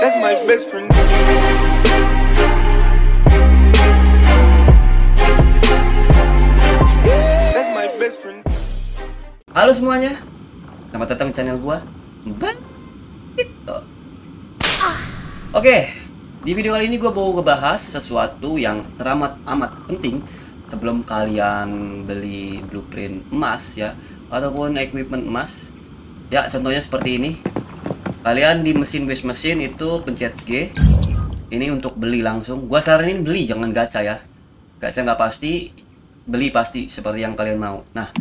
That's my best friend. That's my best friend. Halo semuanya, selamat datang di channel gua. Bang, ah. Oke, di video kali ini gua mau ngebahas sesuatu yang teramat amat penting sebelum kalian beli blueprint emas ya ataupun equipment emas ya contohnya seperti ini kalian di mesin wish mesin itu pencet G ini untuk beli langsung gua saranin beli jangan gacha ya gacha nggak pasti beli pasti seperti yang kalian mau nah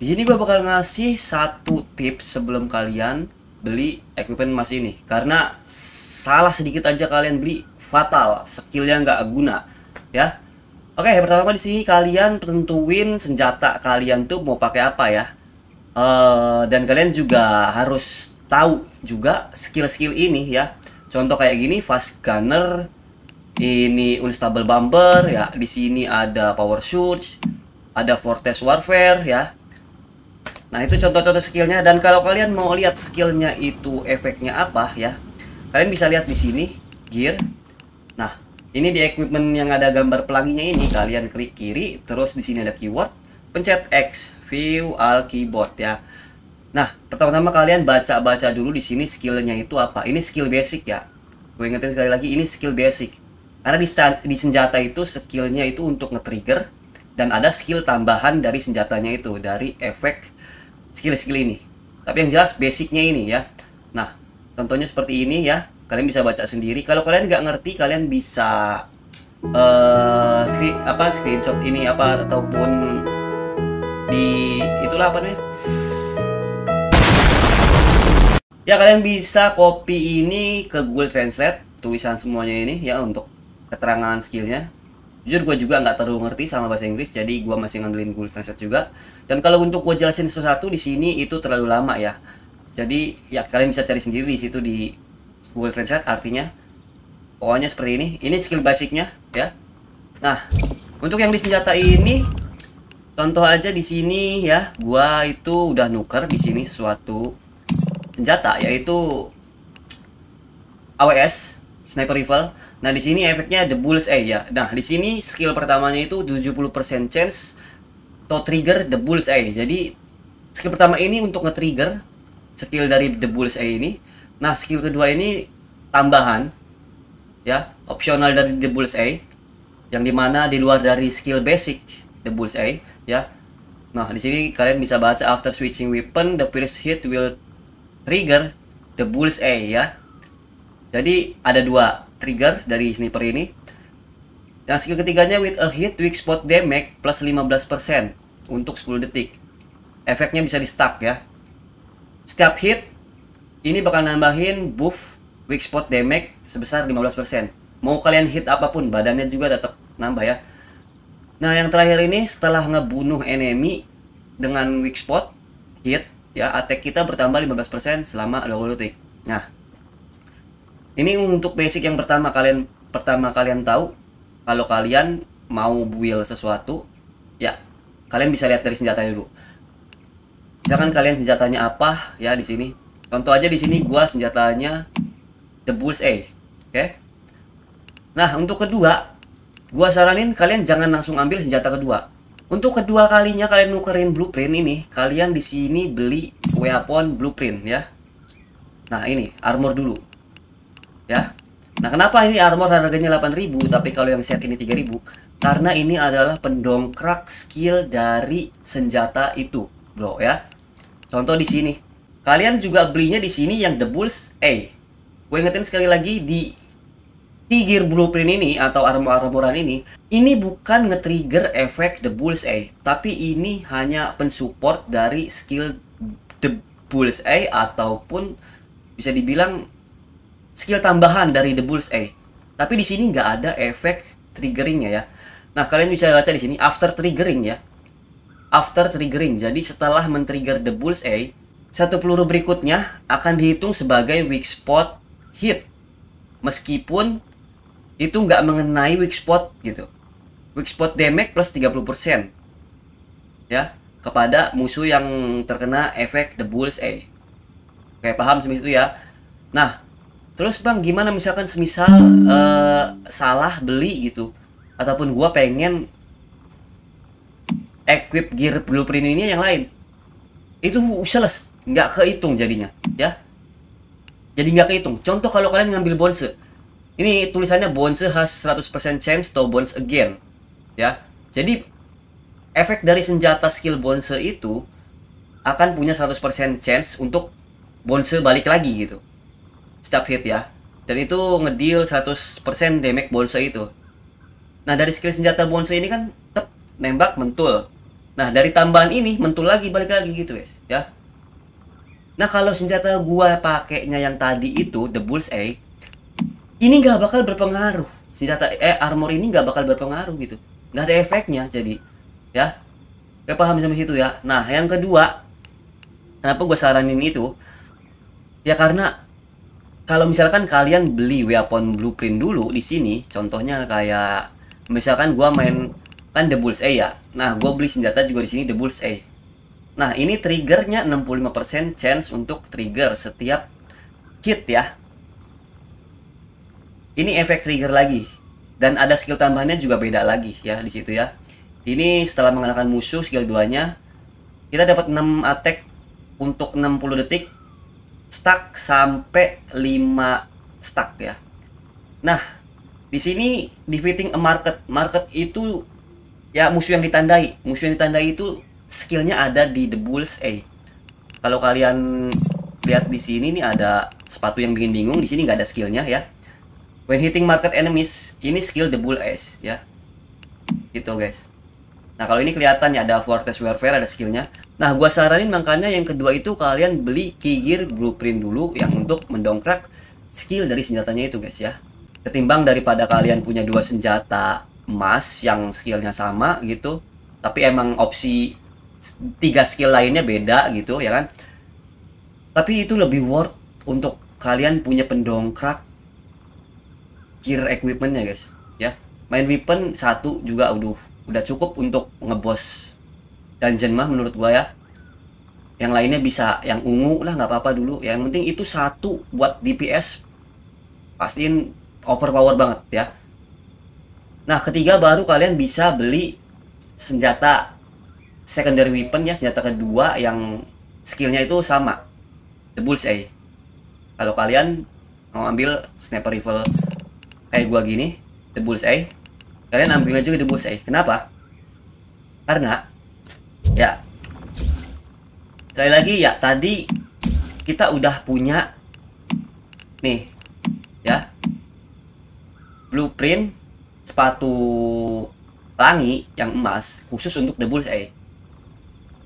di sini gua bakal ngasih satu tips sebelum kalian beli equipment mas ini karena salah sedikit aja kalian beli fatal skillnya nggak guna ya oke pertama di sini kalian tentuin senjata kalian tuh mau pakai apa ya uh, dan kalian juga harus tahu juga skill-skill ini ya. Contoh kayak gini fast gunner, ini unstable bumper ya. Di sini ada power shoots, ada fortress warfare ya. Nah itu contoh-contoh skillnya dan kalau kalian mau lihat skillnya itu efeknya apa ya, kalian bisa lihat di sini gear. Nah ini di equipment yang ada gambar pelanginya ini kalian klik kiri, terus di sini ada keyword, pencet X, view all keyboard ya. Nah, pertama-tama kalian baca-baca dulu di sini skillnya itu apa. Ini skill basic ya. Gue ingetin sekali lagi, ini skill basic. Karena di, di senjata itu skillnya itu untuk nge-trigger. Dan ada skill tambahan dari senjatanya itu. Dari efek skill-skill ini. Tapi yang jelas basicnya ini ya. Nah, contohnya seperti ini ya. Kalian bisa baca sendiri. Kalau kalian nggak ngerti, kalian bisa... Uh, screen, apa screenshot ini apa ataupun di itulah apa nih? ya kalian bisa copy ini ke Google Translate tulisan semuanya ini ya untuk keterangan skillnya jujur gue juga nggak terlalu ngerti sama bahasa Inggris jadi gue masih ngandelin Google Translate juga dan kalau untuk gue jelasin sesuatu di sini itu terlalu lama ya jadi ya kalian bisa cari sendiri di situ di Google Translate artinya pokoknya seperti ini ini skill basicnya ya nah untuk yang di senjata ini contoh aja di sini ya gua itu udah nuker di sini sesuatu senjata yaitu AWS sniper rifle. Nah, di sini efeknya the bull's eye eh, ya. Nah, di sini skill pertamanya itu 70% chance to trigger the bull's eye. Eh. Jadi skill pertama ini untuk nge-trigger skill dari the bull's eye eh, ini. Nah, skill kedua ini tambahan ya, opsional dari the bull's eye yang dimana di luar dari skill basic the bull's eye ya. Nah, di sini kalian bisa baca after switching weapon, the first hit will trigger the bull's eye ya. Jadi ada dua trigger dari sniper ini. Yang skill ketiganya with a hit weak spot damage plus 15% untuk 10 detik. Efeknya bisa di stuck ya. Setiap hit ini bakal nambahin buff weak spot damage sebesar 15%. Mau kalian hit apapun badannya juga tetap nambah ya. Nah, yang terakhir ini setelah ngebunuh enemy dengan weak spot hit ya attack kita bertambah 15% selama 20 detik. Nah, ini untuk basic yang pertama kalian pertama kalian tahu kalau kalian mau build sesuatu ya kalian bisa lihat dari senjatanya dulu. Misalkan kalian senjatanya apa ya di sini. Contoh aja di sini gua senjatanya the bulls eh, oke? Okay? Nah, untuk kedua, gua saranin kalian jangan langsung ambil senjata kedua. Untuk kedua kalinya kalian nukerin blueprint ini, kalian di sini beli weapon blueprint ya. Nah, ini armor dulu. Ya. Nah, kenapa ini armor harganya 8000 tapi kalau yang set ini 3000? Karena ini adalah pendongkrak skill dari senjata itu, Bro, ya. Contoh di sini. Kalian juga belinya di sini yang the bulls A. Gue ingetin sekali lagi di Tiger blueprint ini atau armor-armoran ini ini bukan nge-trigger efek the Bulls bullseye eh. tapi ini hanya pensupport dari skill the Bulls bullseye eh, ataupun bisa dibilang skill tambahan dari the Bulls bullseye eh. tapi di sini nggak ada efek triggeringnya ya nah kalian bisa baca di sini after triggering ya after triggering jadi setelah men-trigger the bullseye satu peluru berikutnya akan dihitung sebagai weak spot hit meskipun itu nggak mengenai weak spot gitu weak spot damage plus 30% ya kepada musuh yang terkena efek the bulls eh kayak paham semisal itu ya nah terus bang gimana misalkan semisal uh, salah beli gitu ataupun gua pengen equip gear blueprint ini yang lain itu useless nggak kehitung jadinya ya jadi nggak kehitung contoh kalau kalian ngambil bonse ini tulisannya bounce has 100% chance to bounce again ya jadi efek dari senjata skill bounce itu akan punya 100% chance untuk bounce balik lagi gitu setiap hit ya dan itu ngedeal 100% damage bounce itu nah dari skill senjata bounce ini kan tep, nembak mentul nah dari tambahan ini mentul lagi balik lagi gitu guys ya Nah kalau senjata gua pakainya yang tadi itu the bull's egg ini nggak bakal berpengaruh si data eh armor ini nggak bakal berpengaruh gitu nggak ada efeknya jadi ya gak paham sama situ ya nah yang kedua kenapa gue saranin itu ya karena kalau misalkan kalian beli weapon blueprint dulu di sini contohnya kayak misalkan gue main kan the a ya nah gue beli senjata juga di sini the bulls a nah ini triggernya 65% chance untuk trigger setiap hit ya ini efek trigger lagi dan ada skill tambahannya juga beda lagi ya di situ ya ini setelah mengenakan musuh skill 2 kita dapat 6 attack untuk 60 detik stuck sampai 5 stuck ya nah di sini defeating a market market itu ya musuh yang ditandai musuh yang ditandai itu skillnya ada di the bulls a kalau kalian lihat di sini nih ada sepatu yang bikin bingung di sini nggak ada skillnya ya When hitting market enemies, ini skill the bull ace ya. Gitu guys. Nah kalau ini kelihatan ya ada Fortress Warfare, ada skillnya. Nah gua saranin makanya yang kedua itu kalian beli key gear Blueprint dulu yang untuk mendongkrak skill dari senjatanya itu guys ya. Ketimbang daripada kalian punya dua senjata emas yang skillnya sama gitu. Tapi emang opsi tiga skill lainnya beda gitu ya kan. Tapi itu lebih worth untuk kalian punya pendongkrak gear equipmentnya guys ya main weapon satu juga udah udah cukup untuk ngebos dungeon mah menurut gua ya yang lainnya bisa yang ungu lah nggak apa-apa dulu ya yang penting itu satu buat DPS pastiin overpower banget ya nah ketiga baru kalian bisa beli senjata secondary weapon ya senjata kedua yang skillnya itu sama the bullseye eh. kalau kalian mau ambil sniper rifle kayak eh, gua gini, the bullseye, eh. kalian ambil juga the bullseye. Eh. Kenapa? Karena ya sekali lagi ya tadi kita udah punya nih ya blueprint sepatu pelangi yang emas khusus untuk the bullseye.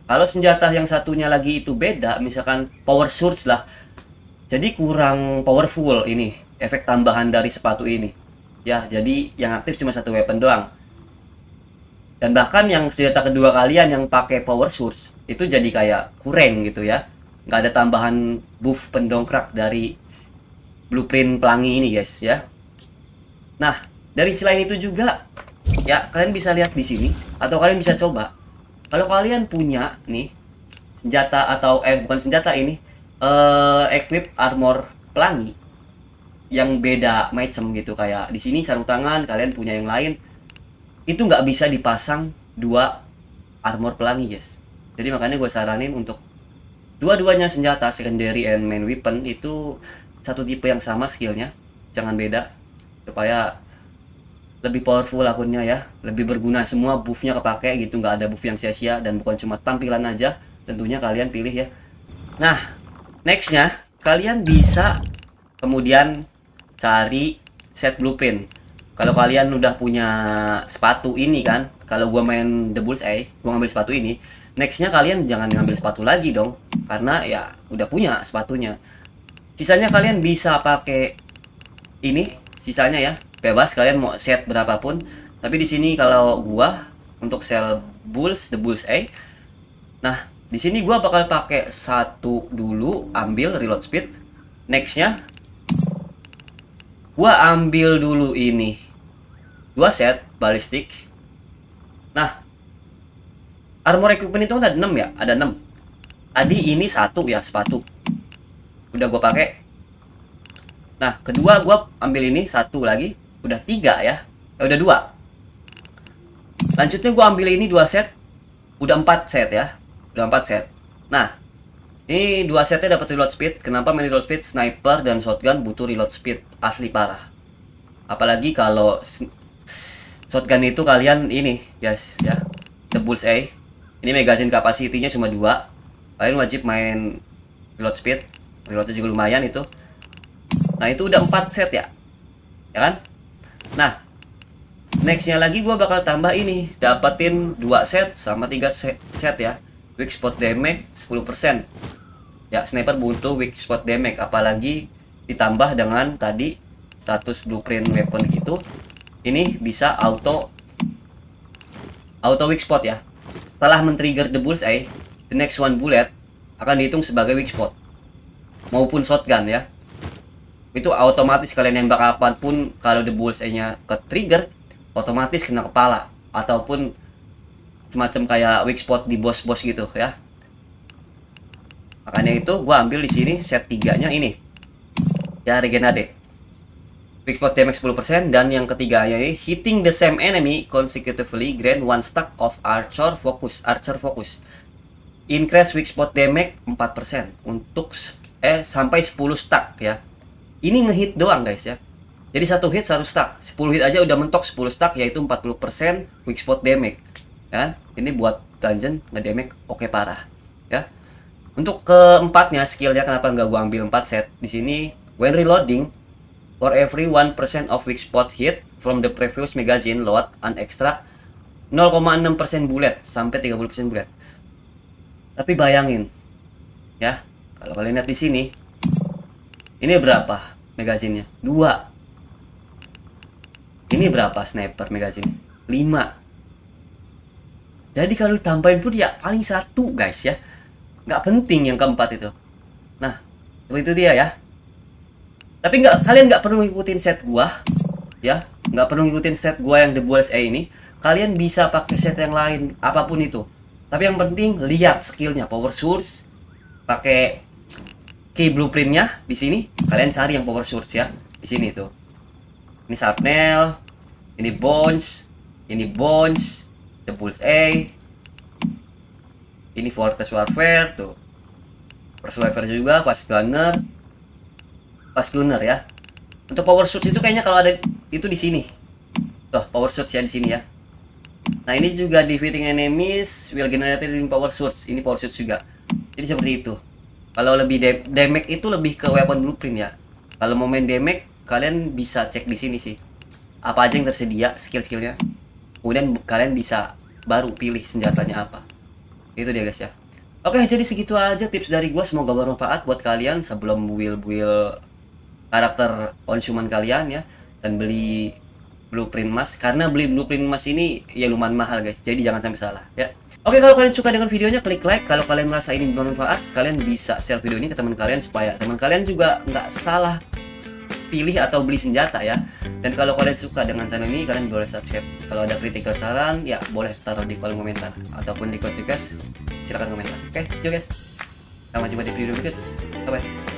Kalau senjata yang satunya lagi itu beda, misalkan power source lah. Jadi kurang powerful ini efek tambahan dari sepatu ini. Ya, jadi yang aktif cuma satu weapon doang. Dan bahkan yang senjata kedua kalian yang pakai power source itu jadi kayak kurang gitu ya. Nggak ada tambahan buff pendongkrak dari blueprint pelangi ini guys ya. Nah, dari selain itu juga ya kalian bisa lihat di sini atau kalian bisa coba. Kalau kalian punya nih senjata atau eh bukan senjata ini eh equip armor pelangi yang beda macam gitu kayak di sini sarung tangan kalian punya yang lain itu nggak bisa dipasang dua armor pelangi guys jadi makanya gue saranin untuk dua-duanya senjata secondary and main weapon itu satu tipe yang sama skillnya jangan beda supaya lebih powerful akunnya ya lebih berguna semua buffnya kepake gitu nggak ada buff yang sia-sia dan bukan cuma tampilan aja tentunya kalian pilih ya nah nextnya kalian bisa kemudian cari set blueprint. Kalau kalian udah punya sepatu ini kan, kalau gua main The Bulls eh, gua ngambil sepatu ini, nextnya kalian jangan ngambil sepatu lagi dong, karena ya udah punya sepatunya. Sisanya kalian bisa pakai ini, sisanya ya bebas kalian mau set berapapun. Tapi di sini kalau gua untuk sel Bulls The Bulls eh nah di sini gua bakal pakai satu dulu ambil reload speed, nextnya gua ambil dulu ini dua set balistik nah armor equipment itu kan ada 6 ya ada 6 tadi ini satu ya sepatu udah gua pakai nah kedua gua ambil ini satu lagi udah tiga ya eh, udah dua lanjutnya gua ambil ini dua set udah empat set ya udah empat set nah ini dua setnya dapat reload speed. Kenapa main reload speed? Sniper dan shotgun butuh reload speed asli parah. Apalagi kalau shotgun itu kalian ini, guys, ya. The Bulls A. Ini magazine kapasitinya cuma dua. Kalian wajib main reload speed. Reloadnya juga lumayan itu. Nah, itu udah empat set ya. Ya kan? Nah, nextnya lagi gue bakal tambah ini dapatin 2 set sama 3 set, set ya weak spot damage 10% ya sniper butuh weak spot damage apalagi ditambah dengan tadi status blueprint weapon itu ini bisa auto auto weak spot ya setelah men-trigger the bullseye eh, the next one bullet akan dihitung sebagai weak spot maupun shotgun ya itu otomatis kalian nembak pun kalau the bullseye eh, nya ke trigger otomatis kena kepala ataupun semacam kayak weak spot di bos-bos gitu ya makanya itu gua ambil di sini set tiganya ini ya regenade Quick Float damage 10% dan yang ketiga ini hitting the same enemy consecutively grant one stack of archer focus archer focus increase weak spot damage 4% untuk eh sampai 10 stack ya ini ngehit doang guys ya jadi satu hit satu stack 10 hit aja udah mentok 10 stack yaitu 40% weak spot damage kan ini buat dungeon ngedamage oke okay, parah ya untuk keempatnya skillnya kenapa nggak gua ambil 4 set di sini when reloading for every 1% of weak spot hit from the previous magazine load an extra 0,6% bullet sampai 30% bullet. Tapi bayangin ya, kalau kalian lihat di sini ini berapa magazinnya? dua Ini berapa sniper magazine? 5. Jadi kalau ditambahin pun ya paling satu guys ya nggak penting yang keempat itu nah itu dia ya tapi nggak kalian nggak perlu ngikutin set gua ya nggak perlu ngikutin set gua yang the Bulls A ini kalian bisa pakai set yang lain apapun itu tapi yang penting lihat skillnya power source pakai key blueprintnya di sini kalian cari yang power source ya di sini itu. ini sharpnel, ini bones ini bones the Bulls A ini Fortress Warfare tuh Fortress juga Fast Gunner Fast Gunner ya untuk power suit itu kayaknya kalau ada itu di sini tuh power suit ya di sini ya nah ini juga defeating enemies will generate power suits ini power suit juga jadi seperti itu kalau lebih da damage itu lebih ke weapon blueprint ya kalau mau main damage kalian bisa cek di sini sih apa aja yang tersedia skill-skillnya kemudian kalian bisa baru pilih senjatanya apa itu dia guys ya Oke, jadi segitu aja tips dari gue. Semoga bermanfaat buat kalian sebelum build-build karakter konsumen kalian ya. Dan beli blueprint mas. Karena beli blueprint mas ini ya lumayan mahal guys. Jadi jangan sampai salah ya. Oke, kalau kalian suka dengan videonya, klik like. Kalau kalian merasa ini bermanfaat, kalian bisa share video ini ke teman kalian. Supaya teman kalian juga nggak salah pilih atau beli senjata ya. Dan kalau kalian suka dengan channel ini, kalian boleh subscribe. Kalau ada kritik atau saran, ya boleh taruh di kolom komentar ataupun di request silahkan komentar. Oke, okay, see you guys. Sampai jumpa di video berikutnya Bye bye.